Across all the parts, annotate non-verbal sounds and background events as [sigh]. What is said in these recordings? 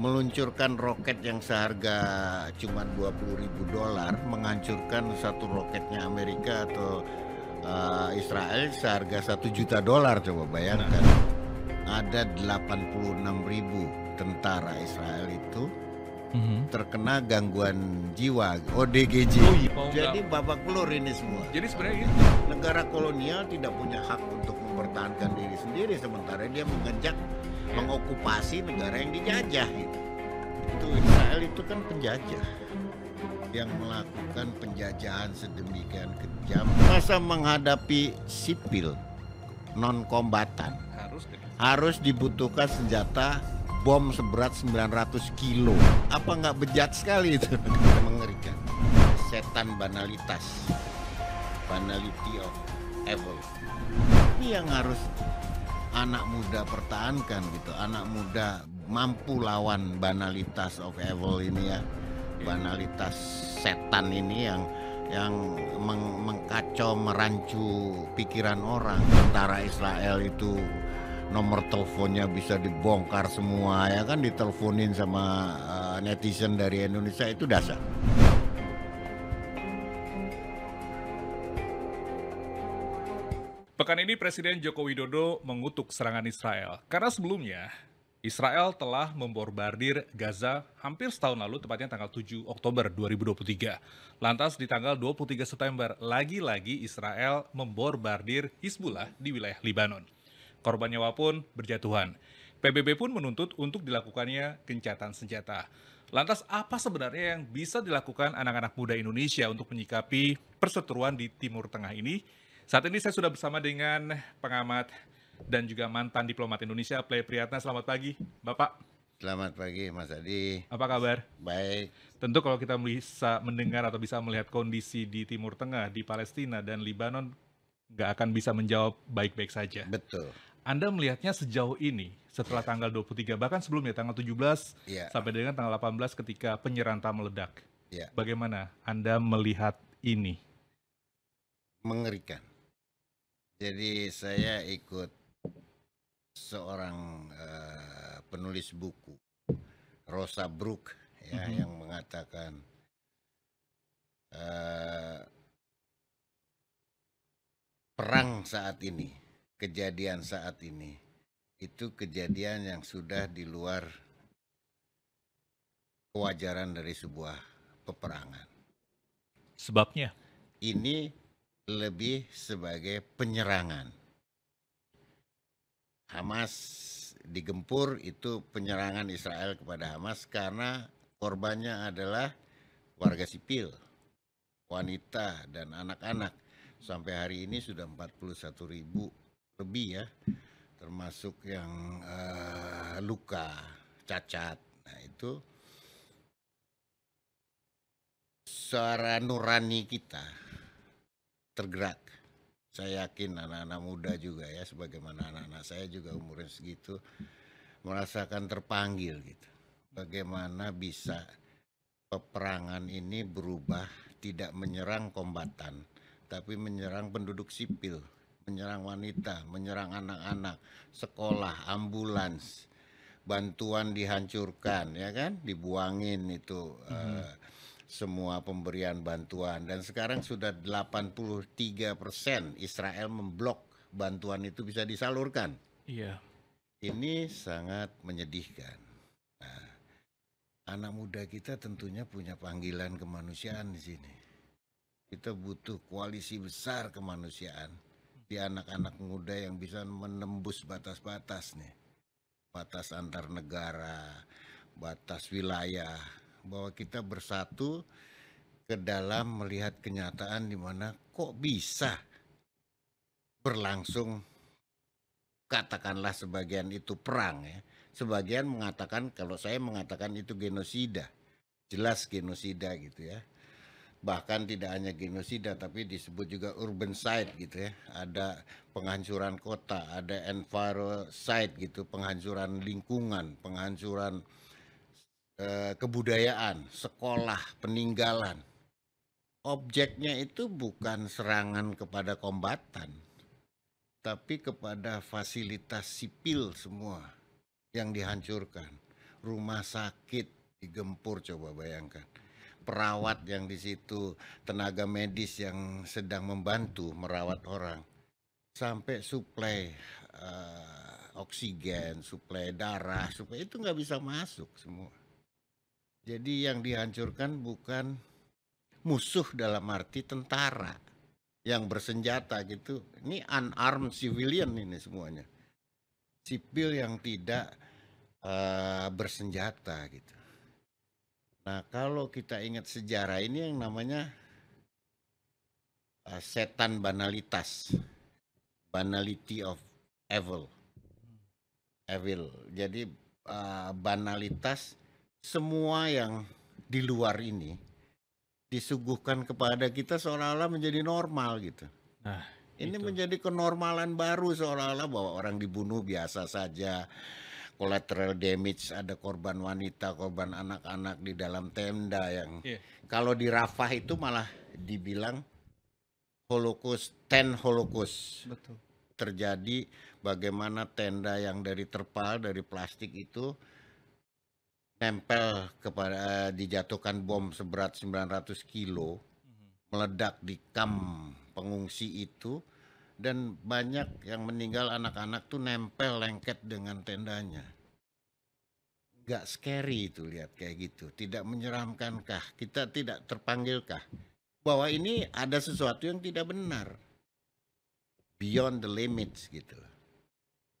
meluncurkan roket yang seharga cuma 20 ribu dolar menghancurkan satu roketnya Amerika atau uh, Israel seharga satu juta dolar coba bayangkan nah. ada 86 ribu tentara Israel itu mm-hmm. terkena gangguan jiwa ODGJ oh, iya. jadi babak belur ini semua jadi sebenarnya ini... negara kolonial tidak punya hak untuk mempertahankan diri sendiri sementara dia mengejak Iya. mengokupasi negara yang dijajah gitu. Itu Israel itu kan penjajah yang melakukan penjajahan sedemikian kejam masa menghadapi sipil non kombatan harus harus dibutuhkan senjata bom seberat 900 kilo apa nggak bejat sekali itu [laughs] mengerikan setan banalitas banality of evil ini yang harus anak muda pertahankan gitu anak muda mampu lawan banalitas of evil ini ya iya. banalitas setan ini yang yang meng mengkacau merancu pikiran orang tentara Israel itu nomor teleponnya bisa dibongkar semua ya kan diteleponin sama uh, netizen dari Indonesia itu dasar Pekan ini Presiden Joko Widodo mengutuk serangan Israel karena sebelumnya Israel telah memborbardir Gaza hampir setahun lalu, tepatnya tanggal 7 Oktober 2023. Lantas di tanggal 23 September, lagi-lagi Israel memborbardir Hizbullah di wilayah Libanon. Korban nyawa pun berjatuhan. PBB pun menuntut untuk dilakukannya gencatan senjata. Lantas apa sebenarnya yang bisa dilakukan anak-anak muda Indonesia untuk menyikapi perseteruan di Timur Tengah ini? Saat ini saya sudah bersama dengan pengamat dan juga mantan diplomat Indonesia, Play Priyatna. Selamat pagi, Bapak. Selamat pagi Mas Adi. Apa kabar? Baik. Tentu kalau kita bisa mendengar atau bisa melihat kondisi di Timur Tengah, di Palestina dan Lebanon, nggak akan bisa menjawab baik-baik saja. Betul. Anda melihatnya sejauh ini, setelah tanggal 23, bahkan sebelumnya tanggal 17 ya. sampai dengan tanggal 18 ketika penyeranta meledak. Ya. Bagaimana Anda melihat ini? Mengerikan. Jadi saya ikut seorang uh, penulis buku Rosa Brook ya mm -hmm. yang mengatakan uh, perang saat ini, kejadian saat ini itu kejadian yang sudah di luar kewajaran dari sebuah peperangan. Sebabnya ini lebih sebagai penyerangan. Hamas digempur itu penyerangan Israel kepada Hamas karena korbannya adalah warga sipil, wanita dan anak-anak. Sampai hari ini sudah 41 ribu lebih ya, termasuk yang uh, luka, cacat. Nah itu suara nurani kita tergerak. Saya yakin anak-anak muda juga ya, sebagaimana anak-anak saya juga umurnya segitu, merasakan terpanggil gitu. Bagaimana bisa peperangan ini berubah tidak menyerang kombatan, tapi menyerang penduduk sipil, menyerang wanita, menyerang anak-anak, sekolah, ambulans, bantuan dihancurkan ya kan, dibuangin itu. Hmm. Uh, semua pemberian bantuan dan sekarang sudah 83 persen Israel memblok bantuan itu bisa disalurkan. Iya. Ini sangat menyedihkan. Nah, anak muda kita tentunya punya panggilan kemanusiaan di sini. Kita butuh koalisi besar kemanusiaan di anak-anak muda yang bisa menembus batas-batas nih. Batas antar negara, batas wilayah, bahwa kita bersatu ke dalam melihat kenyataan di mana kok bisa berlangsung katakanlah sebagian itu perang ya. Sebagian mengatakan kalau saya mengatakan itu genosida. Jelas genosida gitu ya. Bahkan tidak hanya genosida tapi disebut juga urban side gitu ya. Ada penghancuran kota, ada enviro site gitu, penghancuran lingkungan, penghancuran Eh, kebudayaan, sekolah, peninggalan. Objeknya itu bukan serangan kepada kombatan, tapi kepada fasilitas sipil semua yang dihancurkan. Rumah sakit digempur coba bayangkan. Perawat yang di situ, tenaga medis yang sedang membantu merawat orang. Sampai suplai uh, oksigen, suplai darah, suplai itu nggak bisa masuk semua jadi yang dihancurkan bukan musuh dalam arti tentara yang bersenjata gitu. Ini unarmed civilian ini semuanya. Sipil yang tidak uh, bersenjata gitu. Nah, kalau kita ingat sejarah ini yang namanya uh, setan banalitas. Banality of evil. Evil. Jadi uh, banalitas semua yang di luar ini disuguhkan kepada kita seolah-olah menjadi normal gitu. Nah, ini itu. menjadi kenormalan baru seolah-olah bahwa orang dibunuh biasa saja. Collateral damage ada korban wanita, korban anak-anak di dalam tenda yang yeah. kalau di Rafah itu malah dibilang Holocaust, ten Holocaust. Betul. Terjadi bagaimana tenda yang dari terpal, dari plastik itu nempel kepada eh, dijatuhkan bom seberat 900 kilo meledak di kam pengungsi itu dan banyak yang meninggal anak-anak tuh nempel lengket dengan tendanya. Gak scary itu lihat kayak gitu, tidak menyeramkankah? Kita tidak terpanggilkah? Bahwa ini ada sesuatu yang tidak benar. Beyond the limits gitu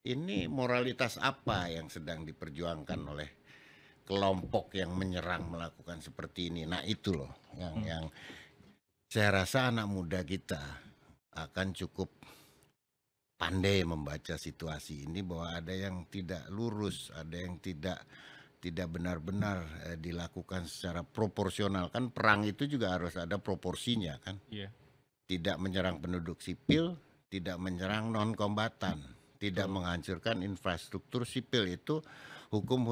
Ini moralitas apa yang sedang diperjuangkan oleh kelompok yang menyerang melakukan seperti ini. Nah itu loh yang hmm. yang saya rasa anak muda kita akan cukup pandai membaca situasi ini bahwa ada yang tidak lurus, ada yang tidak tidak benar-benar eh, dilakukan secara proporsional kan perang itu juga harus ada proporsinya kan. Yeah. Tidak menyerang penduduk sipil, tidak menyerang non kombatan, tidak hmm. menghancurkan infrastruktur sipil itu hukum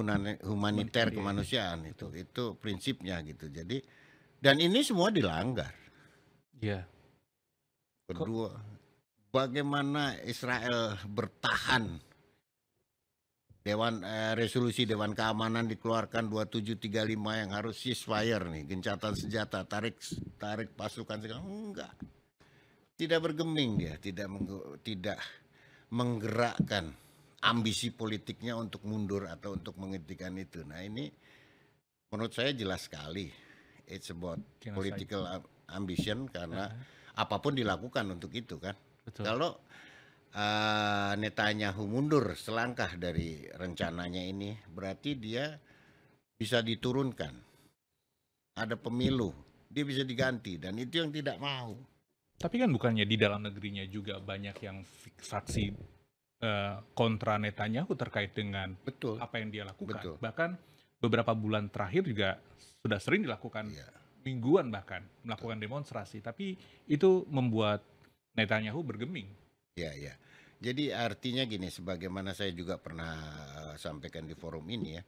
humaniter kemanusiaan itu itu prinsipnya gitu jadi dan ini semua dilanggar ya kedua bagaimana Israel bertahan Dewan eh, resolusi Dewan Keamanan dikeluarkan 2735 yang harus ceasefire nih, gencatan senjata, tarik tarik pasukan segala enggak. Tidak bergeming dia, tidak tidak menggerakkan ambisi politiknya untuk mundur atau untuk menghentikan itu. Nah ini menurut saya jelas sekali. It's about political ambition karena uh. apapun dilakukan untuk itu kan. Betul. Kalau uh, Netanyahu mundur selangkah dari rencananya ini, berarti dia bisa diturunkan. Ada pemilu, dia bisa diganti dan itu yang tidak mau. Tapi kan bukannya di dalam negerinya juga banyak yang faksi Eh, kontra Netanyahu terkait dengan Betul. apa yang dia lakukan. Betul. Bahkan beberapa bulan terakhir juga sudah sering dilakukan, ya. mingguan bahkan melakukan Betul. demonstrasi. Tapi itu membuat Netanyahu bergeming. Ya, ya. Jadi artinya gini, sebagaimana saya juga pernah uh, sampaikan di forum ini ya,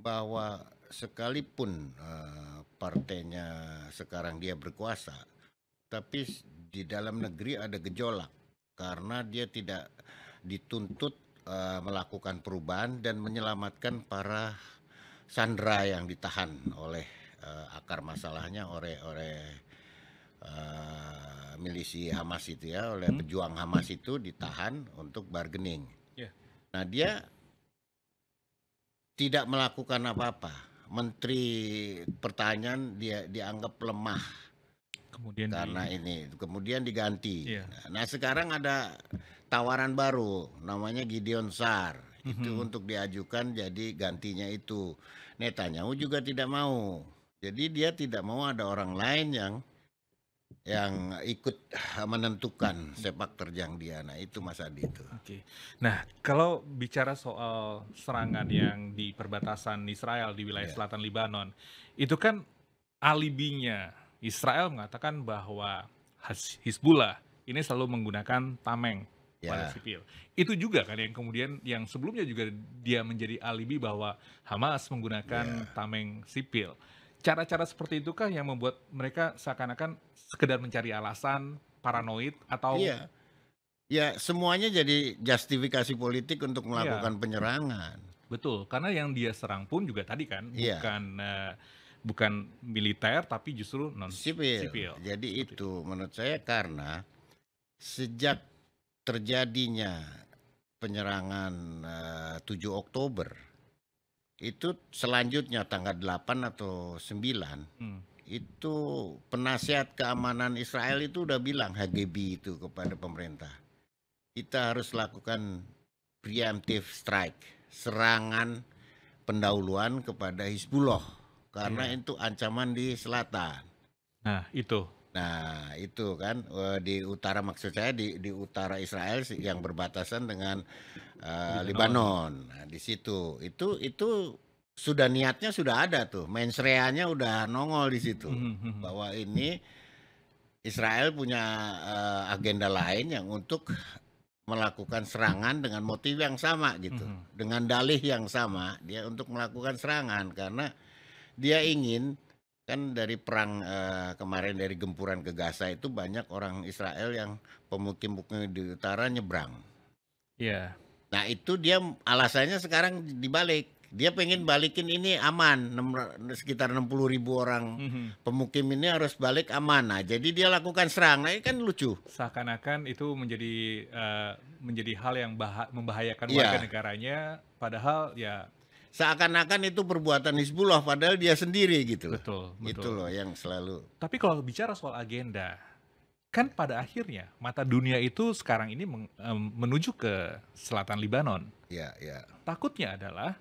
bahwa sekalipun uh, partainya sekarang dia berkuasa, tapi di dalam negeri ada gejolak karena dia tidak dituntut uh, melakukan perubahan dan menyelamatkan para sandera yang ditahan oleh uh, akar masalahnya oleh oleh eh, milisi Hamas itu ya oleh hmm. pejuang Hamas itu ditahan untuk bargaining. Yeah. Nah dia tidak melakukan apa-apa. Menteri Pertanian dia dianggap lemah Kemudian karena di... ini kemudian diganti. Yeah. Nah, sekarang ada tawaran baru namanya Gideon Sar. Mm-hmm. Itu mhm. untuk diajukan jadi gantinya itu. Netanyahu juga tidak mau. Jadi dia tidak mau ada orang lain yang yang ikut menentukan sepak terjang dia. Nah, itu Mas Adi itu. Oke. Nah, kalau bicara soal serangan yang di perbatasan Israel di wilayah yeah. selatan Lebanon itu kan alibinya Israel mengatakan bahwa Hizbullah ini selalu menggunakan tameng yeah. sipil. Itu juga kan yang kemudian yang sebelumnya juga dia menjadi alibi bahwa Hamas menggunakan yeah. tameng sipil. Cara-cara seperti itukah yang membuat mereka seakan-akan sekedar mencari alasan, paranoid atau yeah. Ya, semuanya jadi justifikasi politik untuk melakukan yeah. penyerangan. Betul, karena yang dia serang pun juga tadi kan yeah. bukan uh, bukan militer tapi justru non sipil. sipil. Jadi Seperti itu menurut saya karena sejak terjadinya penyerangan eh, uh, 7 Oktober itu selanjutnya tanggal 8 atau 9 hmm. itu penasihat keamanan Israel itu udah bilang HGB itu kepada pemerintah kita harus lakukan preemptive strike serangan pendahuluan kepada Hizbullah karena iya. itu ancaman di selatan. Nah, itu. Nah, itu kan eh, di utara maksud saya di di utara Israel yang berbatasan dengan uh, eh, Lebanon. Nah, di situ itu itu sudah niatnya sudah ada tuh. Mensreanya udah nongol di situ hmm, hmm, hmm. bahwa ini Israel punya uh, agenda lain yang untuk melakukan serangan dengan motif yang sama gitu. Mm-hmm. Dengan dalih yang sama dia untuk melakukan serangan karena dia ingin kan dari perang uh, kemarin dari gempuran ke Gaza itu banyak orang Israel yang pemukim-pemukim di utara nyebrang. Iya. Yeah. Nah itu dia alasannya sekarang dibalik. Dia pengen balikin ini aman, sekitar 60 ribu orang mm -hmm. pemukim ini harus balik aman. Nah jadi dia lakukan serang. Nah ini kan lucu. Seakan-akan itu menjadi uh, menjadi hal yang bah membahayakan iya. warga negaranya. Padahal ya seakan-akan itu perbuatan Hizbullah padahal dia sendiri gitu loh. Betul, betul. Itu loh yang selalu. Tapi kalau bicara soal agenda, kan pada akhirnya mata dunia itu sekarang ini menuju ke selatan Lebanon. Ya, ya. Takutnya adalah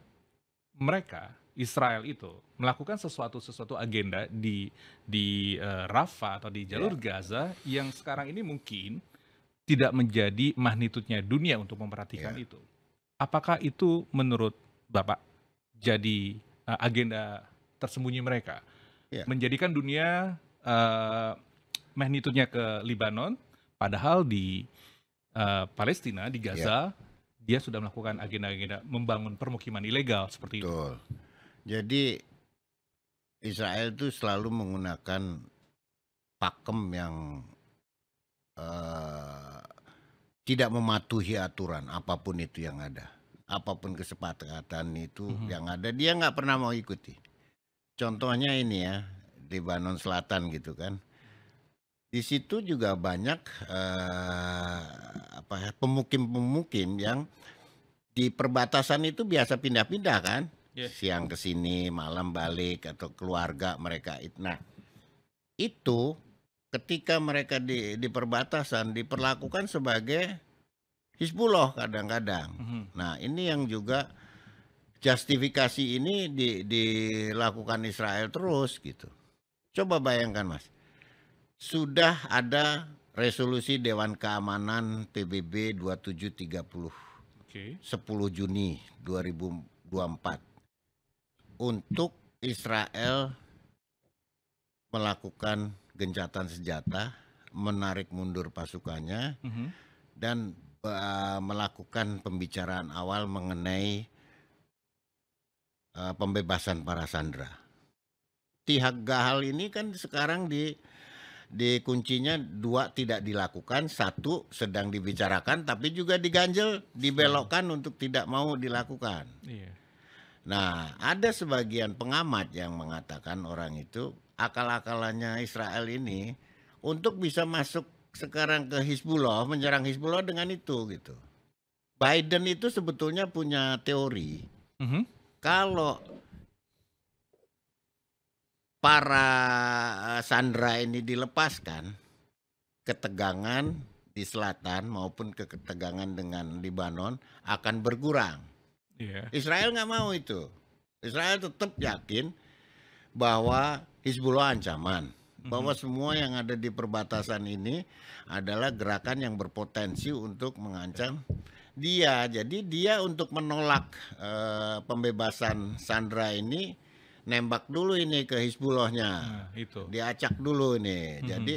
mereka Israel itu melakukan sesuatu sesuatu agenda di di uh, Rafah atau di jalur ya. Gaza yang sekarang ini mungkin tidak menjadi magnitudnya dunia untuk memperhatikan ya. itu. Apakah itu menurut Bapak jadi uh, agenda tersembunyi mereka. Yeah. Menjadikan dunia uh, magnitudenya ke Lebanon, padahal di uh, Palestina, di Gaza, yeah dia sudah melakukan agenda-agenda membangun permukiman ilegal seperti Betul. itu. Jadi Israel itu selalu menggunakan pakem yang uh, tidak mematuhi aturan apapun itu yang ada apapun kesepakatan itu mm -hmm. yang ada dia nggak pernah mau ikuti. Contohnya ini ya di Banon Selatan gitu kan. Di situ juga banyak eh, apa ya, pemukim-pemukim yang di perbatasan itu biasa pindah-pindah kan. Yeah. Siang ke sini, malam balik atau keluarga mereka. Nah, itu ketika mereka di di perbatasan diperlakukan sebagai Hizbullah kadang-kadang. Mm -hmm. Nah, ini yang juga justifikasi ini di, dilakukan Israel terus gitu. Coba bayangkan Mas. Sudah ada resolusi Dewan Keamanan PBB 2730. Okay. 10 Juni 2024 untuk Israel melakukan gencatan senjata, menarik mundur pasukannya mm -hmm. dan Eh, melakukan pembicaraan awal mengenai uh, pembebasan para sandera. Tihak Gahal ini kan sekarang di di kuncinya dua tidak dilakukan, satu sedang dibicarakan tapi juga diganjel, dibelokkan untuk tidak mau dilakukan. Iya. Nah, ada sebagian pengamat yang mengatakan orang itu akal-akalannya Israel ini untuk bisa masuk sekarang ke Hizbullah, menyerang Hizbullah dengan itu gitu. Biden itu sebetulnya punya teori. Mm -hmm. Kalau para sandra ini dilepaskan, ketegangan di selatan maupun ke ketegangan dengan Lebanon akan berkurang. Yeah. Israel nggak mau itu. Israel tetap yakin bahwa Hizbullah ancaman bahwa mm-hmm. semua yang ada di perbatasan ini adalah gerakan yang berpotensi untuk mengancam dia. Jadi dia untuk menolak uh, pembebasan Sandra ini nembak dulu ini ke Hizbullahnya. Nah, itu. Diacak dulu ini. Hmm. Jadi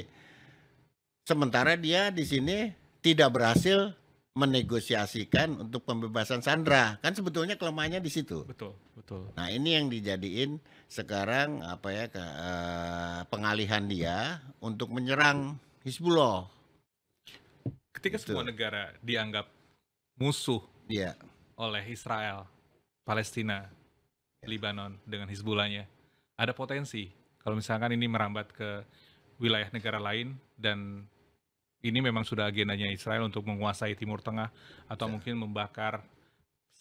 sementara dia di sini tidak berhasil menegosiasikan untuk pembebasan Sandra. Kan sebetulnya kelemahannya di situ. Betul, betul. Nah, ini yang dijadiin sekarang apa ya ke, e, pengalihan dia untuk menyerang Hizbullah. Ketika Itu. semua negara dianggap musuh ya. oleh Israel, Palestina, ya. Lebanon dengan Hizbullahnya, ada potensi kalau misalkan ini merambat ke wilayah negara lain dan ini memang sudah agendanya Israel untuk menguasai Timur Tengah atau ya. mungkin membakar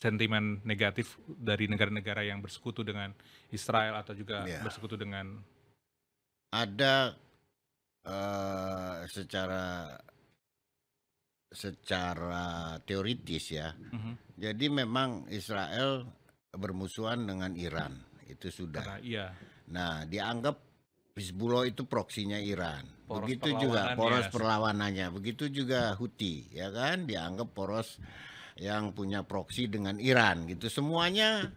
sentimen negatif dari negara-negara yang bersekutu dengan Israel atau juga ya. bersekutu dengan ada uh, secara secara teoritis ya. Mm -hmm. Jadi memang Israel bermusuhan dengan Iran itu sudah. Karena, iya. Nah dianggap Hezbollah itu proksinya Iran. Poros Begitu juga poros ya. perlawanannya. Begitu juga Houthi ya kan dianggap poros yang punya proksi dengan Iran gitu semuanya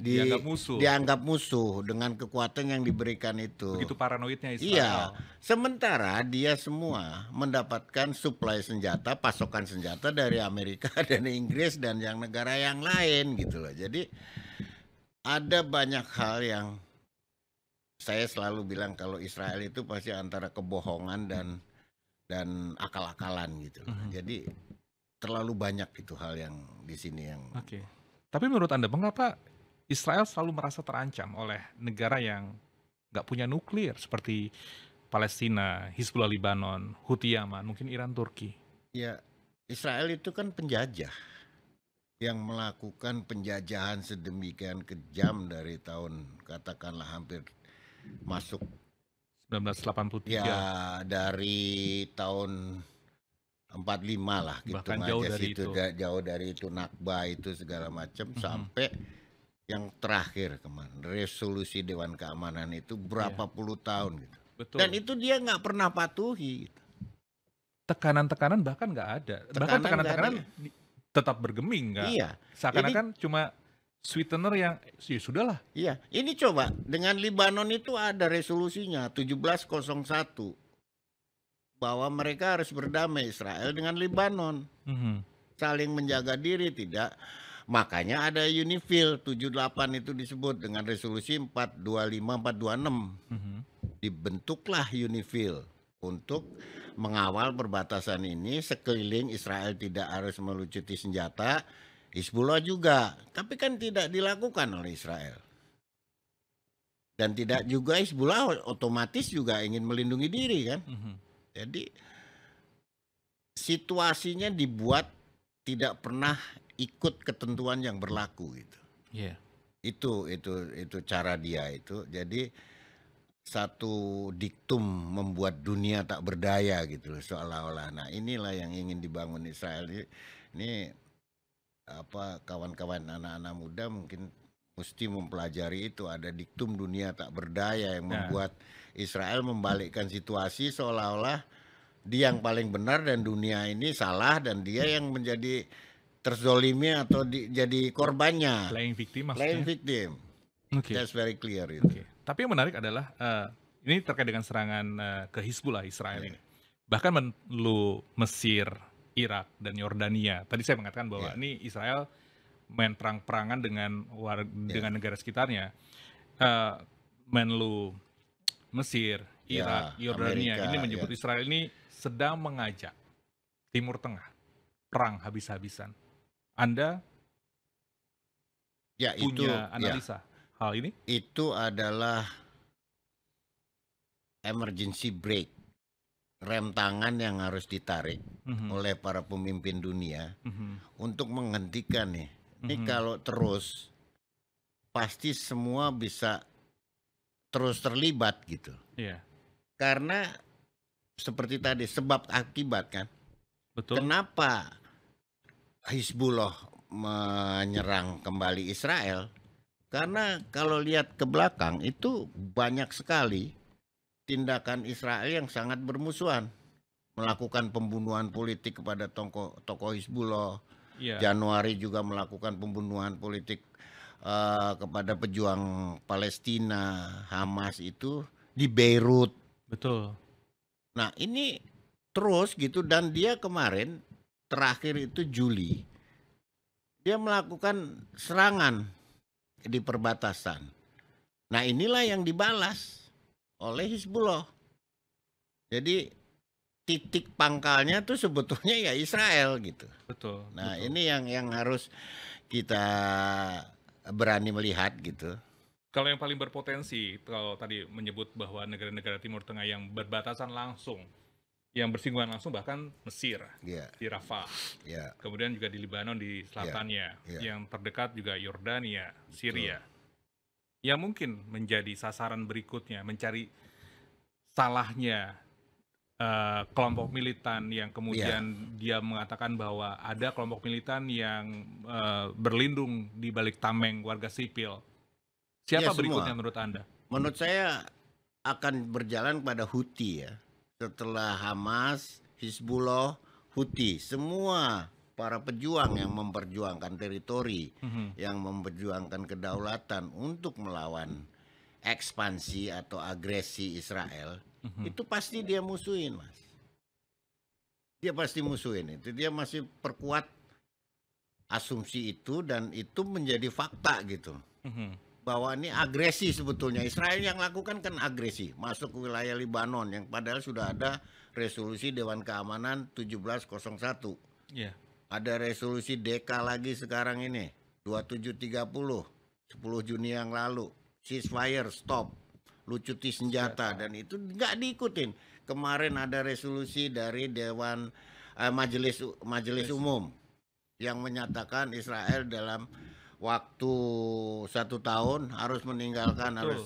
di, dianggap musuh dianggap musuh dengan kekuatan yang diberikan itu begitu paranoidnya Israel iya sementara dia semua mendapatkan suplai senjata pasokan senjata dari Amerika [laughs] dan Inggris dan yang negara yang lain gitu loh jadi ada banyak hal yang saya selalu bilang kalau Israel itu pasti antara kebohongan dan dan akal-akalan gitu mhm. Jadi terlalu banyak itu hal yang di sini yang Oke. Okay. Tapi menurut Anda mengapa Israel selalu merasa terancam oleh negara yang nggak punya nuklir seperti Palestina, Hizbullah Lebanon, Houthi Yaman, mungkin Iran, Turki? Ya, Israel itu kan penjajah yang melakukan penjajahan sedemikian kejam dari tahun katakanlah hampir masuk 1983. Ya, dari tahun empat lima lah gitu Bahkan nah, jauh aja dari situ itu. jauh dari itu nakba itu segala mm-hmm. macam mm -hmm. sampai yang terakhir kemarin resolusi Dewan Keamanan itu berapa yeah. puluh tahun gitu. Betul. Dan itu dia nggak pernah patuhi. Gitu. Tekanan-tekanan bahkan nggak ada. Tekanan bahkan tekanan-tekanan iya. tetap bergeming kan. Iya. Seakan-akan cuma sweetener yang ya sudahlah. Iya, ini coba dengan Libanon itu ada resolusinya 1701 bahwa mereka harus berdamai Israel dengan Lebanon. Mm-hmm. Saling menjaga diri tidak. Makanya ada Unifil 78 itu disebut dengan resolusi 425 426. Mm-hmm. Dibentuklah Unifil untuk mengawal perbatasan ini sekeliling Israel tidak harus melucuti senjata, Hizbullah juga, tapi kan tidak dilakukan oleh Israel. Dan tidak juga Hizbullah otomatis juga ingin melindungi diri kan. Mm -hmm. Jadi situasinya dibuat tidak pernah ikut ketentuan yang berlaku gitu. Yeah. Itu itu itu cara dia itu. Jadi satu diktum membuat dunia tak berdaya gitu seolah-olah. Nah, inilah yang ingin dibangun Israel. Ini apa kawan-kawan anak-anak muda mungkin mesti mempelajari itu ada diktum dunia tak berdaya yang nah. membuat nah Israel membalikkan situasi seolah-olah dia yang paling benar dan dunia ini salah dan dia yang menjadi terzolimi atau di, jadi korbannya. Playing victim maksudnya. Playing victim. Okay. That's very clear itu. Okay. Tapi yang menarik adalah uh, ini terkait dengan serangan uh, ke Hizbullah Israel yeah. ini. Bahkan menlu Mesir, Irak dan Yordania. Tadi saya mengatakan bahwa yeah. ini Israel main perang-perangan dengan yeah. dengan negara sekitarnya. Uh, eh, Menlu Mesir, ya, Irak, ya, Yordania ini menyebut ya. Israel ini sedang mengajak Timur Tengah perang habis-habisan. Anda ya, punya itu, ya. analisa ya. hal ini? Itu adalah emergency break, rem tangan yang harus ditarik mm -hmm. oleh para pemimpin dunia mm -hmm. untuk menghentikan nih. Ini mm -hmm. kalau terus pasti semua bisa terus terlibat gitu. Iya. Karena seperti tadi sebab akibat kan. Betul. Kenapa Hizbullah menyerang kembali Israel? Karena kalau lihat ke belakang itu banyak sekali tindakan Israel yang sangat bermusuhan. Melakukan pembunuhan politik kepada tokoh tokoh Hizbullah. Yeah. Januari juga melakukan pembunuhan politik uh, kepada pejuang Palestina, Hamas itu di Beirut. Betul. Nah, ini terus gitu dan dia kemarin terakhir itu Juli dia melakukan serangan di perbatasan. Nah, inilah yang dibalas oleh Hizbullah. Jadi titik pangkalnya tuh sebetulnya ya Israel gitu. Betul. Nah, betul. ini yang yang harus kita berani melihat gitu. Kalau yang paling berpotensi, kalau tadi menyebut bahwa negara-negara Timur Tengah yang berbatasan langsung, yang bersinggungan langsung bahkan Mesir, yeah. di Rafah, yeah. kemudian juga di Lebanon di selatannya, yeah. Yeah. yang terdekat juga Yordania, Syria, Betul. yang mungkin menjadi sasaran berikutnya, mencari salahnya Eh, kelompok militan yang kemudian yeah. dia mengatakan bahwa ada kelompok militan yang uh, berlindung di balik tameng warga sipil. Siapa yeah, iya, berikutnya semua. menurut Anda? Menurut saya akan berjalan pada Houthi ya. Setelah Hamas, Hizbullah, Houthi, semua para pejuang yang memperjuangkan teritori, mm-hmm. yang memperjuangkan kedaulatan untuk melawan ekspansi atau agresi Israel hmm itu pasti dia musuhin mas dia pasti musuhin itu dia masih perkuat asumsi itu dan itu menjadi fakta gitu mm-hmm. bahwa ini agresi sebetulnya Israel yang lakukan kan agresi masuk ke wilayah Lebanon yang padahal sudah ada resolusi Dewan Keamanan 1701 yeah. Iya. ada resolusi DK lagi sekarang ini 2730 10 Juni yang lalu ceasefire stop lucuti senjata iya. dan itu nggak diikutin. Kemarin ada resolusi dari Dewan eh, Majelis Majelis Umum yang menyatakan Israel dalam waktu satu tahun harus meninggalkan Betul. harus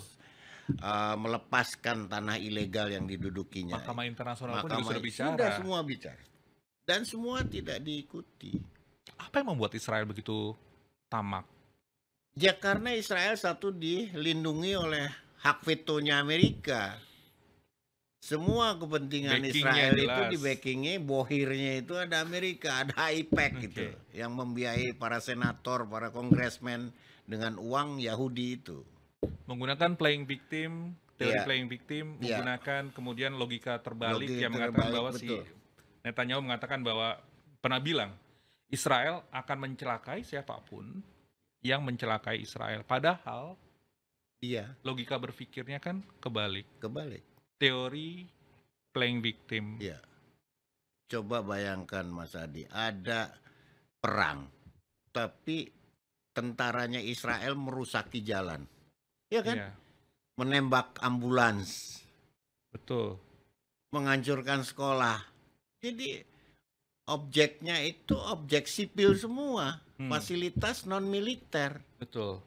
uh, melepaskan tanah ilegal yang didudukinya. Mahkamah internasional Mahkamah pun sudah bicara. Sudah semua bicara. Dan semua tidak diikuti. Apa yang membuat Israel begitu tamak? Ya karena Israel satu dilindungi oleh hak vetonya Amerika. Semua kepentingan backing Israel itu di backingnya, bohirnya itu ada Amerika, ada IPEC okay. gitu, yang membiayai para senator, para kongresmen dengan uang Yahudi itu. Menggunakan playing victim, teori yeah. playing victim, yeah. menggunakan kemudian logika terbalik logika yang mengatakan bahwa betul. si Netanyahu mengatakan bahwa pernah bilang Israel akan mencelakai siapapun yang mencelakai Israel. Padahal Iya. Logika berpikirnya kan kebalik. Kebalik. Teori playing victim. Iya. Coba bayangkan Mas Adi, ada perang, tapi tentaranya Israel merusaki jalan. Iya kan? Iya. Menembak ambulans. Betul. Menghancurkan sekolah. Jadi objeknya itu objek sipil semua, hmm. fasilitas non militer. Betul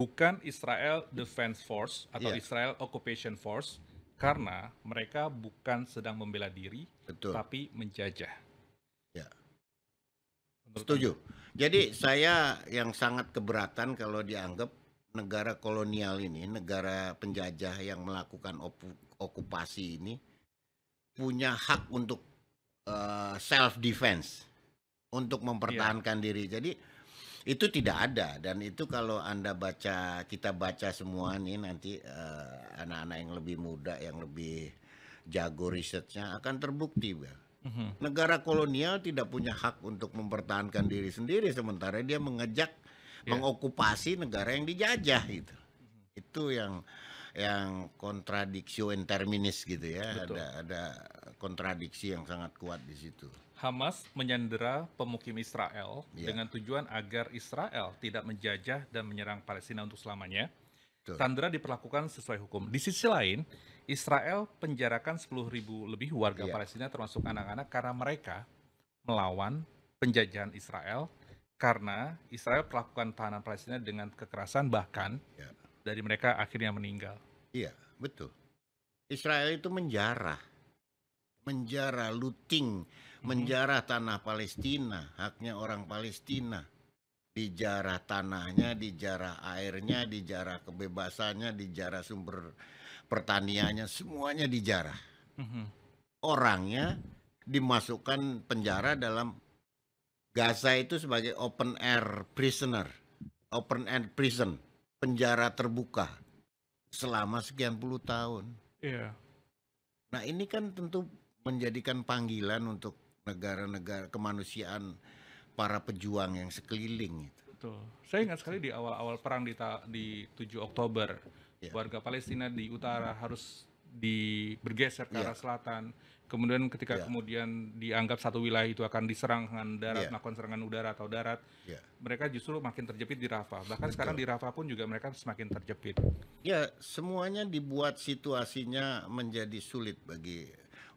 bukan Israel Defense Force atau yeah. Israel Occupation Force karena mereka bukan sedang membela diri Betul. tapi menjajah. Ya. Setuju. Jadi saya yang sangat keberatan kalau dianggap negara kolonial ini, negara penjajah yang melakukan okupasi ini punya hak untuk uh, eh, self defense untuk iya. mempertahankan yeah. diri. Jadi itu tidak ada dan itu kalau anda baca kita baca semua nih nanti eh, anak-anak uh, yang lebih muda yang lebih jago risetnya akan terbukti bah. Mhm. Negara kolonial tidak punya hak untuk mempertahankan diri sendiri sementara dia mengejak yeah. mengokupasi negara yang dijajah gitu. Itu yang yang kontradiksi terminis gitu ya. Betul. Ada ada kontradiksi yang sangat kuat di situ. Hamas menyandera pemukim Israel yeah. dengan tujuan agar Israel tidak menjajah dan menyerang Palestina untuk selamanya. Betul. Sandra diperlakukan sesuai hukum. Di sisi lain, Israel penjarakan ribu lebih warga yeah. Palestina termasuk anak-anak karena mereka melawan penjajahan Israel karena Israel perlakukan tahanan Palestina dengan kekerasan bahkan yeah. dari mereka akhirnya meninggal. Iya, yeah, betul. Israel itu menjarah, menjarah, looting, Mm-hmm. menjarah tanah Palestina, haknya orang Palestina. Dijarah tanahnya, dijarah airnya, dijarah kebebasannya, dijarah sumber pertaniannya, semuanya dijarah. Mm-hmm. Orangnya dimasukkan penjara dalam Gaza itu sebagai open air prisoner, open air prison, penjara terbuka selama sekian puluh tahun. Yeah. Nah, ini kan tentu menjadikan panggilan untuk negara-negara kemanusiaan para pejuang yang sekeliling itu. Betul. Saya ingat sekali di awal-awal perang di, ta- di 7 Oktober, yeah. warga Palestina di utara harus di bergeser ke ya. arah selatan. Kemudian ketika yeah. kemudian dianggap satu wilayah itu akan diserang dengan darat, yeah. melakukan serangan udara atau darat, yeah. mereka justru makin terjepit di Rafah. Bahkan Betul. sekarang di Rafah pun juga mereka semakin terjepit. Ya, semuanya dibuat situasinya menjadi sulit bagi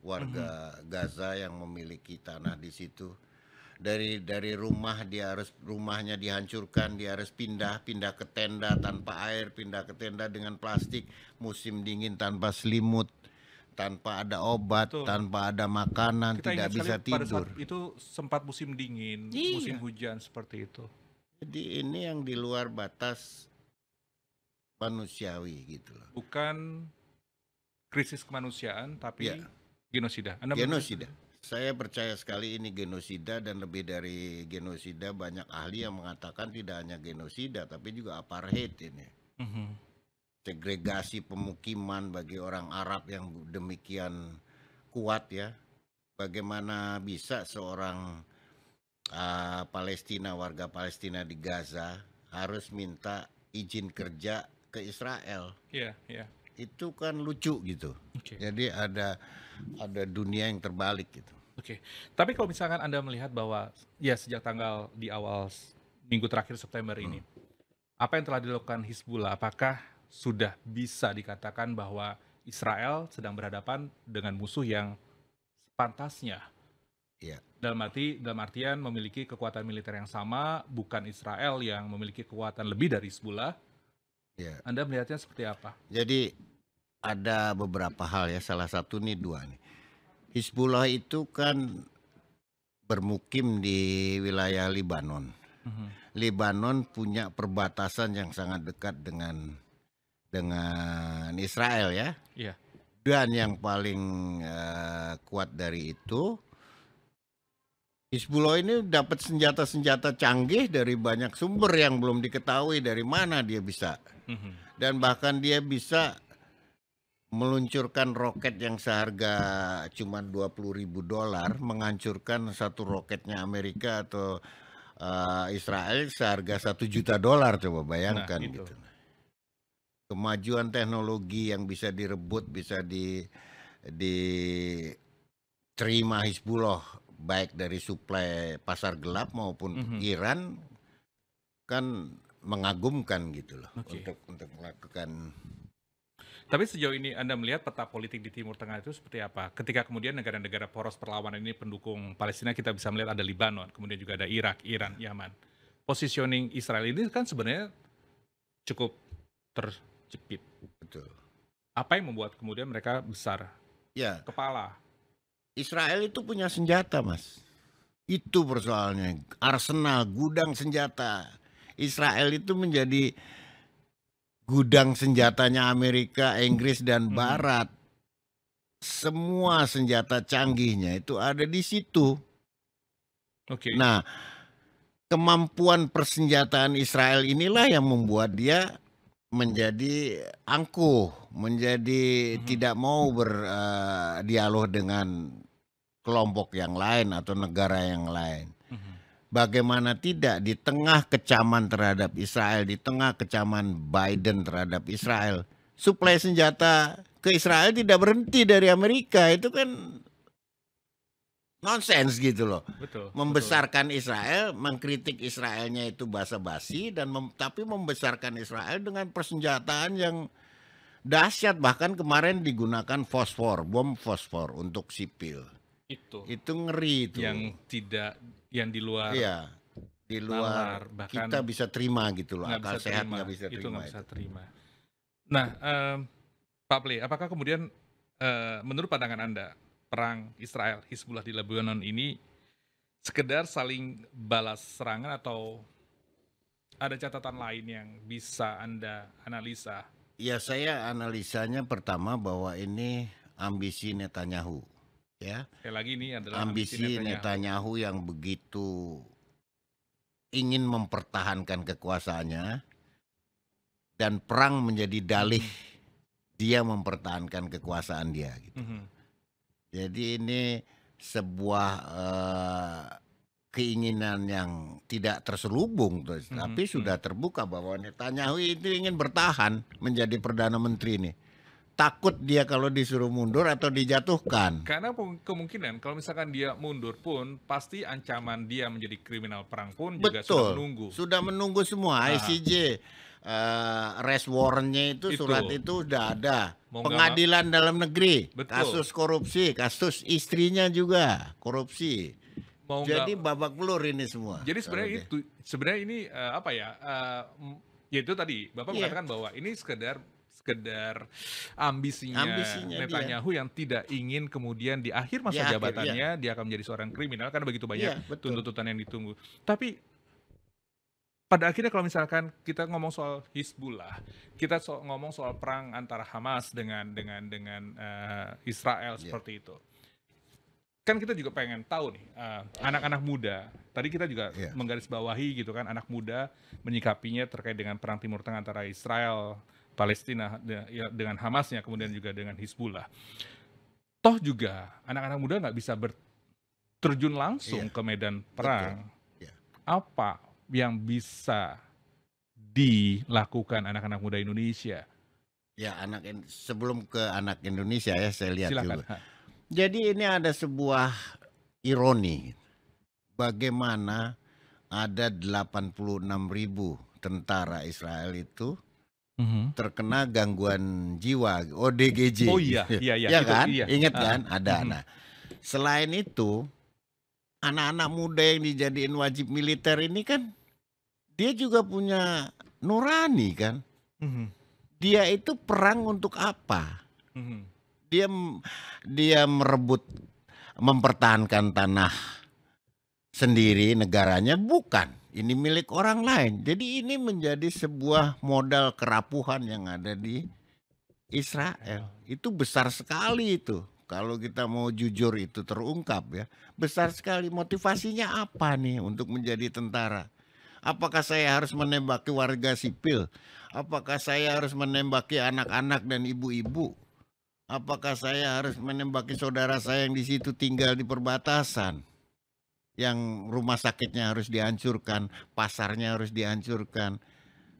warga mhm. Gaza yang memiliki tanah di situ. Dari dari rumah dia harus rumahnya dihancurkan, dia harus pindah, pindah ke tenda tanpa air, pindah ke tenda dengan plastik, musim dingin tanpa selimut, tanpa ada obat, Betul. tanpa ada makanan, Kita tidak bisa tidur. itu sempat musim dingin, iya. musim hujan seperti itu. Jadi ini yang di luar batas manusiawi gitu loh. Bukan krisis kemanusiaan tapi ya Genosida. Anda genosida. Saya percaya sekali ini genosida dan lebih dari genosida banyak ahli yang mengatakan tidak hanya genosida tapi juga apartheid ini. Mhm. Segregasi pemukiman bagi orang Arab yang demikian kuat ya. Bagaimana bisa seorang uh, Palestina warga Palestina di Gaza harus minta izin kerja ke Israel? Iya, yeah, iya. Yeah. Itu kan lucu gitu. Okay. Jadi ada ada dunia yang terbalik gitu. Oke, okay. tapi kalau misalkan anda melihat bahwa ya sejak tanggal di awal minggu terakhir September ini, hmm. apa yang telah dilakukan Hizbullah, apakah sudah bisa dikatakan bahwa Israel sedang berhadapan dengan musuh yang sepantasnya? Yeah. Dalam arti dalam artian memiliki kekuatan militer yang sama, bukan Israel yang memiliki kekuatan lebih dari Hizbullah. yeah. Anda melihatnya seperti apa? Jadi ada beberapa hal ya. Salah satu nih dua nih. Hizbullah itu kan bermukim di wilayah Libanon. Mm-hmm. Libanon punya perbatasan yang sangat dekat dengan dengan Israel ya. Yeah. Dan yang paling uh, kuat dari itu Hizbullah ini dapat senjata-senjata canggih dari banyak sumber yang belum diketahui dari mana dia bisa. Mhm. Dan bahkan dia bisa meluncurkan roket yang seharga cuma 20 ribu dolar menghancurkan satu roketnya Amerika atau uh, Israel seharga satu juta dolar coba bayangkan nah, gitu, gitu. kemajuan teknologi yang bisa direbut bisa di diterima Hizbullah baik dari suplai pasar gelap maupun mm -hmm. Iran kan mengagumkan gitu loh okay. untuk untuk melakukan tapi sejauh ini Anda melihat peta politik di Timur Tengah itu seperti apa? Ketika kemudian negara-negara poros perlawanan ini pendukung Palestina, kita bisa melihat ada Lebanon, kemudian juga ada Irak, Iran, Yaman. Positioning Israel ini kan sebenarnya cukup terjepit. Betul. Apa yang membuat kemudian mereka besar? Ya. Kepala. Israel itu punya senjata, Mas. Itu persoalannya. Arsenal, gudang senjata. Israel itu menjadi gudang senjatanya Amerika, Inggris dan hmm. Barat. Semua senjata canggihnya itu ada di situ. Oke. Okay. Nah, kemampuan persenjataan Israel inilah yang membuat dia menjadi angkuh, menjadi hmm. tidak mau berdialog eh, uh, dengan kelompok yang lain atau negara yang lain. Hmm bagaimana tidak di tengah kecaman terhadap Israel, di tengah kecaman Biden terhadap Israel, suplai senjata ke Israel tidak berhenti dari Amerika itu kan nonsens gitu loh. Betul. Membesarkan betul. Israel, mengkritik Israelnya itu basa-basi dan mem, tapi membesarkan Israel dengan persenjataan yang dahsyat bahkan kemarin digunakan fosfor, bom fosfor untuk sipil. Itu. Itu ngeri itu. Yang tidak yang di luar iya di luar nalar, bahkan kita bisa terima gitu loh akal bisa sehat nggak bisa terima itu nggak bisa terima nah um, Pak Ple apakah kemudian uh, menurut pandangan anda perang Israel Hizbullah di Lebanon ini sekedar saling balas serangan atau ada catatan lain yang bisa anda analisa ya saya analisanya pertama bahwa ini ambisi Netanyahu ya. Sekali lagi ini adalah ambisi, Netanyahu. Netanyahu yang begitu ingin mempertahankan kekuasaannya dan perang menjadi dalih mhm. dia mempertahankan kekuasaan dia gitu. -hmm. Jadi ini sebuah uh, keinginan yang tidak terselubung tuh, -hmm. tapi sudah mhm. terbuka bahwa Netanyahu itu ingin bertahan menjadi perdana menteri nih takut dia kalau disuruh mundur atau dijatuhkan. Karena kemungkinan kalau misalkan dia mundur pun pasti ancaman dia menjadi kriminal perang pun Betul. juga sudah menunggu. Sudah menunggu semua nah. ICJ uh, eh, rest warrant itu, itu surat itu sudah ada. Mau Pengadilan dalam negeri, Betul. kasus korupsi, kasus istrinya juga korupsi. Mau Jadi enggak. babak belur ini semua. Jadi sebenarnya okay. itu sebenarnya ini uh, apa ya? Uh, eh, yaitu tadi Bapak yeah. mengatakan bahwa ini sekedar sekedar ambisinya, ambisinya Netanyahu dia. yang tidak ingin kemudian di akhir masa ya, jabatannya ya. dia akan menjadi seorang kriminal karena begitu banyak ya, tuntutan yang ditunggu. Tapi pada akhirnya kalau misalkan kita ngomong soal Hizbullah, kita so ngomong soal perang antara Hamas dengan dengan dengan uh, Israel iya. seperti ya. itu. Kan kita juga pengen tahu nih eh, anak-anak uh, muda. Tadi kita juga yeah. menggarisbawahi gitu kan anak muda menyikapinya terkait dengan perang Timur Tengah antara Israel Palestina ya, ya, dengan Hamasnya kemudian juga dengan Hizbullah. Toh juga anak-anak muda nggak bisa berterjun terjun langsung yeah. ke medan perang. Okay. Iya. Yeah. Apa yang bisa dilakukan anak-anak muda Indonesia? Ya anak sebelum ke anak Indonesia ya saya lihat Silakan. dulu. Jadi ini ada sebuah ironi. Bagaimana ada 86 ribu tentara Israel itu hmm terkena gangguan jiwa ODGJ. Oh iya, [laughs] iya, iya, iya, ya itu, kan? Iya. Ingat ah, kan? Uh, Ada. Mm-hmm. Nah, selain itu, anak-anak muda yang dijadiin wajib militer ini kan, dia juga punya nurani kan. Mm-hmm. Dia itu perang untuk apa? Mm-hmm. Dia dia merebut, mempertahankan tanah sendiri negaranya bukan ini milik orang lain. Jadi ini menjadi sebuah modal kerapuhan yang ada di Israel. Itu besar sekali itu. Kalau kita mau jujur itu terungkap ya. Besar sekali motivasinya apa nih untuk menjadi tentara? Apakah saya harus menembaki warga sipil? Apakah saya harus menembaki anak-anak dan ibu-ibu? Apakah saya harus menembaki saudara saya yang di situ tinggal di perbatasan? yang rumah sakitnya harus dihancurkan, pasarnya harus dihancurkan,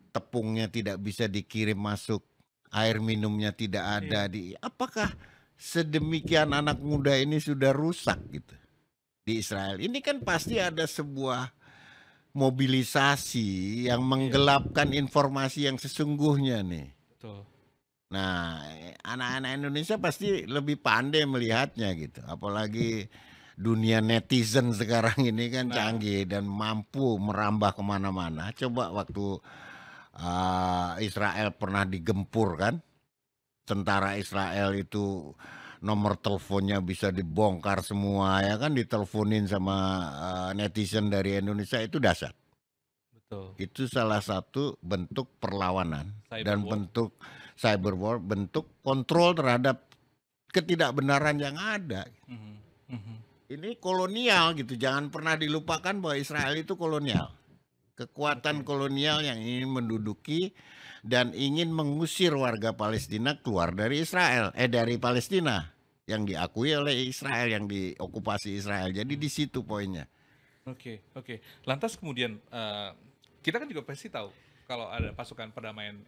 tepungnya tidak bisa dikirim masuk, air minumnya tidak ada iya. di apakah sedemikian anak muda ini sudah rusak gitu di Israel. Ini kan pasti iya. ada sebuah mobilisasi yang iya. menggelapkan informasi yang sesungguhnya nih. Nah, eh, anak-anak Indonesia pasti lebih pandai melihatnya gitu, apalagi dunia netizen sekarang ini kan nah. canggih dan mampu merambah kemana-mana. Coba waktu uh, Israel pernah digempur kan, tentara Israel itu nomor teleponnya bisa dibongkar semua ya kan diteleponin sama uh, netizen dari Indonesia itu dasar. Betul. Itu salah satu bentuk perlawanan cyber dan war. bentuk cyber war, bentuk kontrol terhadap ketidakbenaran yang ada. Mm -hmm. Mm -hmm ini kolonial gitu. Jangan pernah dilupakan bahwa Israel itu kolonial. Kekuatan kolonial yang ingin menduduki dan ingin mengusir warga Palestina keluar dari Israel, eh dari Palestina yang diakui oleh Israel, yang diokupasi Israel. Jadi di situ poinnya. Oke, okay, oke. Okay. Lantas kemudian uh, kita kan juga pasti tahu kalau ada pasukan perdamaian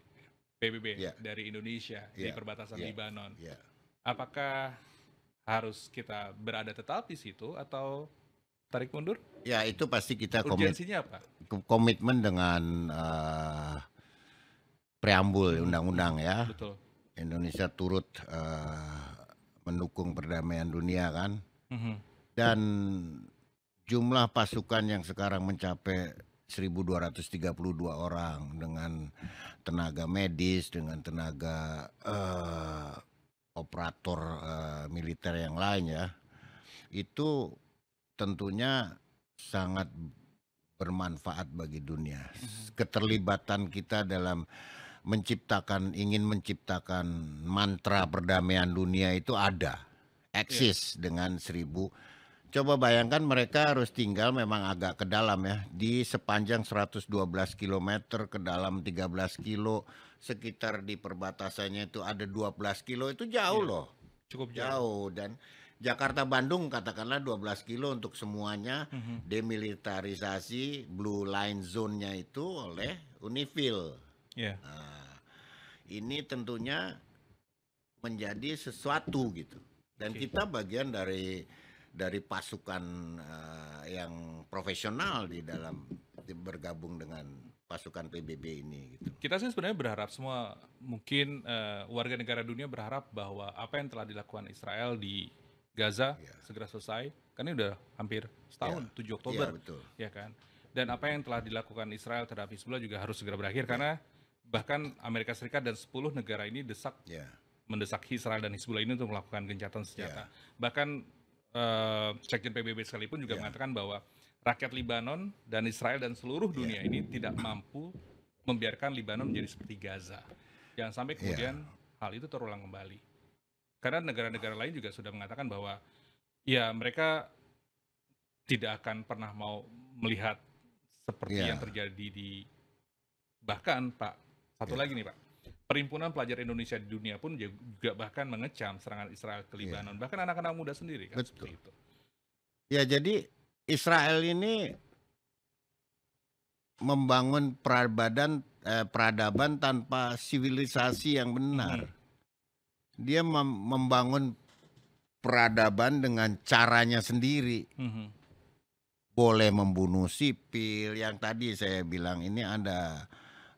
PBB yeah. dari Indonesia yeah. di ya, perbatasan yeah. Lebanon. Yeah. Apakah harus kita berada tetap di situ atau tarik mundur? Ya itu pasti kita komit Urgensinya apa? komitmen dengan uh, preambul undang-undang ya. Betul. Indonesia turut uh, mendukung perdamaian dunia kan. Mm -hmm. Dan jumlah pasukan yang sekarang mencapai 1.232 orang dengan tenaga medis, dengan tenaga uh, operator uh, militer yang lain ya itu tentunya sangat bermanfaat bagi dunia. Mm-hmm. Keterlibatan kita dalam menciptakan ingin menciptakan mantra perdamaian dunia itu ada, eksis yeah. dengan seribu. Coba bayangkan mereka harus tinggal memang agak ke dalam ya di sepanjang 112 km ke dalam 13 kilo sekitar di perbatasannya itu ada 12 kilo itu jauh ya, loh. Cukup jauh. jauh dan Jakarta Bandung katakanlah 12 kilo untuk semuanya mm -hmm. demilitarisasi blue line zone-nya itu oleh Unifil. Yeah. Nah, ini tentunya menjadi sesuatu gitu. Dan okay. kita bagian dari dari pasukan uh, yang profesional di dalam di bergabung dengan pasukan PBB ini. Gitu. Kita sih sebenarnya berharap semua mungkin uh, warga negara dunia berharap bahwa apa yang telah dilakukan Israel di Gaza yeah. segera selesai. Karena ini udah hampir setahun, yeah. 7 iya, Oktober. Yeah, betul. Ya kan? Dan apa yang telah dilakukan Israel terhadap Hizbullah juga harus segera berakhir iya. karena bahkan Amerika Serikat dan 10 negara ini desak yeah. mendesak Israel dan Hizbullah ini untuk melakukan gencatan senjata. Yeah. Bahkan uh, Sekjen PBB sekalipun juga yeah. mengatakan bahwa rakyat Libanon dan Israel dan seluruh iya. dunia yeah. ini tidak mampu membiarkan Libanon menjadi seperti Gaza. Jangan sampai iya. kemudian yeah. hal itu terulang kembali. Karena negara-negara lain juga sudah mengatakan bahwa ya mereka tidak akan pernah mau melihat seperti yeah. yang terjadi di bahkan Pak satu yeah. lagi nih Pak Perhimpunan Pelajar Indonesia di dunia pun juga bahkan mengecam serangan Israel ke iya. Libanon, yeah. bahkan anak-anak muda sendiri kan Betul. seperti itu. Ya jadi Israel ini membangun peradaban eh, peradaban tanpa sivilisasi yang benar. Hmm. Dia mem membangun peradaban dengan caranya sendiri. Hmm. Boleh membunuh sipil yang tadi saya bilang ini ada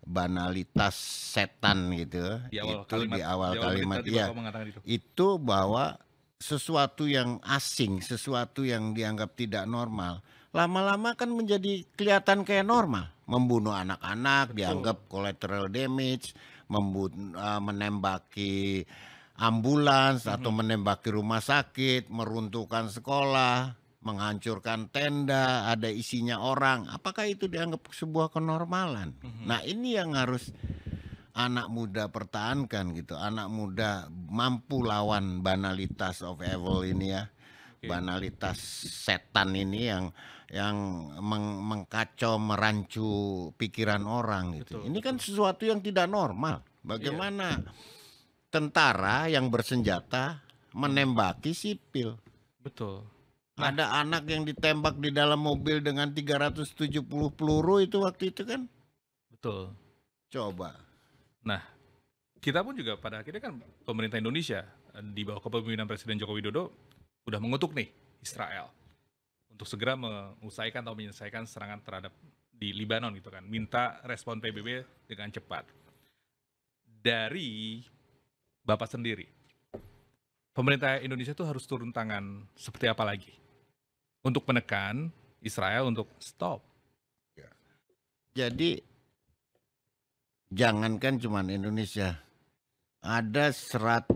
banalitas setan gitu. Di awal itu kalimat, di awal, di awal kalimat ya. Itu bahwa sesuatu yang asing, sesuatu yang dianggap tidak normal, lama-lama kan menjadi kelihatan kayak normal. Membunuh anak-anak dianggap collateral damage, membun eh, menembaki ambulans mm -hmm. atau menembaki rumah sakit, meruntuhkan sekolah, menghancurkan tenda, ada isinya orang. Apakah itu dianggap sebuah kenormalan? Mm -hmm. Nah, ini yang harus anak muda pertahankan gitu. Anak muda mampu lawan banalitas of evil ini ya. Banalitas setan ini yang yang meng mengkacau merancu pikiran orang gitu. Betul, ini kan betul. kan sesuatu yang tidak normal. Bagaimana yeah. tentara yang bersenjata menembaki sipil? Betul. Nah. Ada anak yang ditembak di dalam mobil dengan 370 peluru itu waktu itu kan? Betul. Coba Nah, kita pun juga pada akhirnya kan pemerintah Indonesia eh, di bawah kepemimpinan Presiden Joko Widodo udah mengutuk nih Israel untuk segera mengusaikan atau menyelesaikan serangan terhadap di Lebanon gitu kan, minta respon PBB dengan cepat. Dari Bapak sendiri, pemerintah Indonesia itu harus turun tangan seperti apa lagi untuk menekan Israel untuk stop. Ya. Jadi jangankan cuma Indonesia ada 100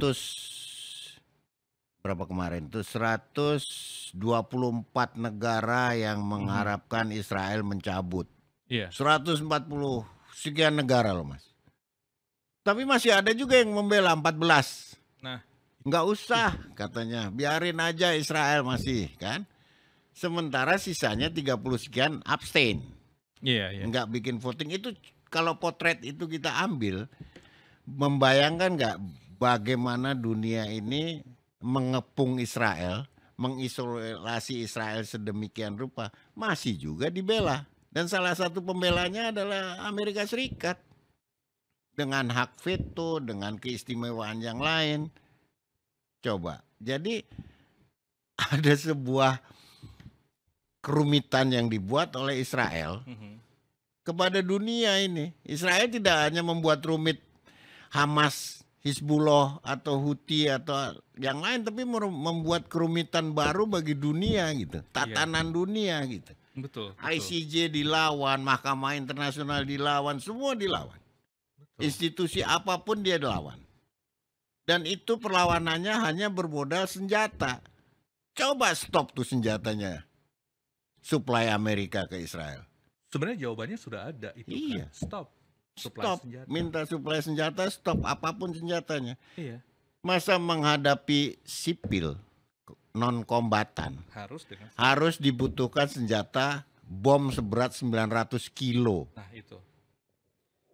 berapa kemarin tuh 124 negara yang mhm. mengharapkan -hmm. Israel mencabut. Yeah. Iya. 140 sekian negara loh, Mas. Tapi masih ada juga yang membela 14. Nah, nggak usah katanya, biarin aja Israel masih kan. Sementara sisanya 30 sekian abstain. Iya, yeah, Yeah. Nggak bikin voting itu kalau potret itu kita ambil, membayangkan nggak bagaimana dunia ini mengepung Israel, mengisolasi Israel sedemikian rupa, masih juga dibela. Dan salah satu pembelanya adalah Amerika Serikat. Dengan hak veto, dengan keistimewaan yang lain. Coba. Jadi [laughs] ada sebuah kerumitan yang dibuat oleh Israel. Mm -hmm kepada dunia ini. Israel tidak hanya membuat rumit Hamas, Hizbullah atau Houthi atau yang lain tapi membuat kerumitan baru bagi dunia gitu, tatanan iya. dunia gitu. Betul, betul. ICJ dilawan, Mahkamah Internasional dilawan, semua dilawan. Betul. Institusi apapun dia dilawan. Dan itu perlawanannya hanya bermodal senjata. Coba stop tuh senjatanya. Suplai Amerika ke Israel. Sebenarnya jawabannya sudah ada itu kan. iya. kan. Stop. Supply stop. Senjata. Minta suplai senjata, stop apapun senjatanya. Iya. Masa menghadapi sipil non kombatan harus dengan harus dibutuhkan senjata bom seberat 900 kilo. Nah, itu.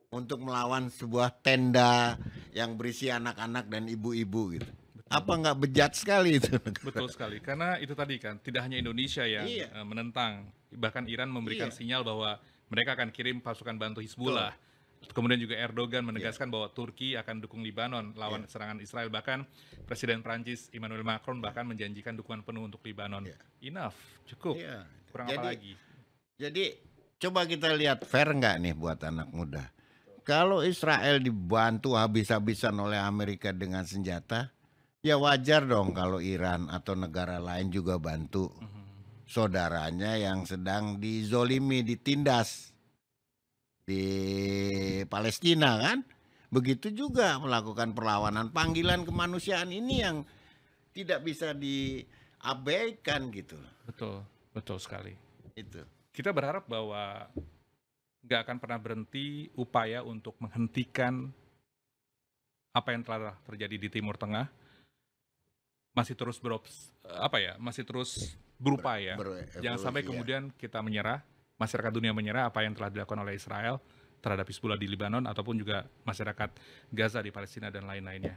Untuk melawan sebuah tenda yang berisi anak-anak dan ibu-ibu gitu. Apa nggak bejat sekali itu? Betul sekali, karena itu tadi kan tidak hanya Indonesia yang iya. Eh, menentang bahkan Iran memberikan yeah. sinyal bahwa mereka akan kirim pasukan bantu Hizbullah. Betul. Kemudian juga Erdogan menegaskan yeah. bahwa Turki akan dukung Libanon lawan yeah. serangan Israel. Bahkan Presiden Prancis Emmanuel Macron bahkan menjanjikan dukungan penuh untuk Libanon. Yeah. Enough, cukup. Yeah. Kurang jadi, apa lagi? Jadi coba kita lihat fair nggak nih buat anak muda. Kalau Israel dibantu habis-habisan oleh Amerika dengan senjata, ya wajar dong kalau Iran atau negara lain juga bantu. Mm -hmm saudaranya yang sedang dizolimi, ditindas di Palestina kan. Begitu juga melakukan perlawanan panggilan kemanusiaan ini yang tidak bisa diabaikan gitu. Betul, betul sekali. Itu. Kita berharap bahwa nggak akan pernah berhenti upaya untuk menghentikan apa yang telah terjadi di Timur Tengah masih terus ber apa ya masih terus berupaya ber, ya. ber, jangan sampai ya. kemudian kita menyerah masyarakat dunia menyerah apa yang telah dilakukan oleh Israel terhadap Hizbullah di Lebanon ataupun juga masyarakat Gaza di Palestina dan lain-lainnya.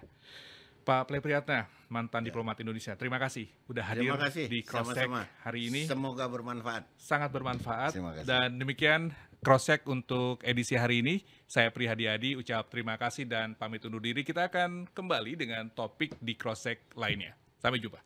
Pak plepriatna mantan ya. diplomat Indonesia. Terima kasih sudah hadir Terima kasih. di Crosscheck Sama -sama. hari ini. Semoga bermanfaat. Sangat bermanfaat. Dan demikian Crosscheck untuk edisi hari ini. Saya prihadi adi ucap terima kasih dan pamit undur diri. Kita akan kembali dengan topik di Crosscheck lainnya. Sampai jumpa.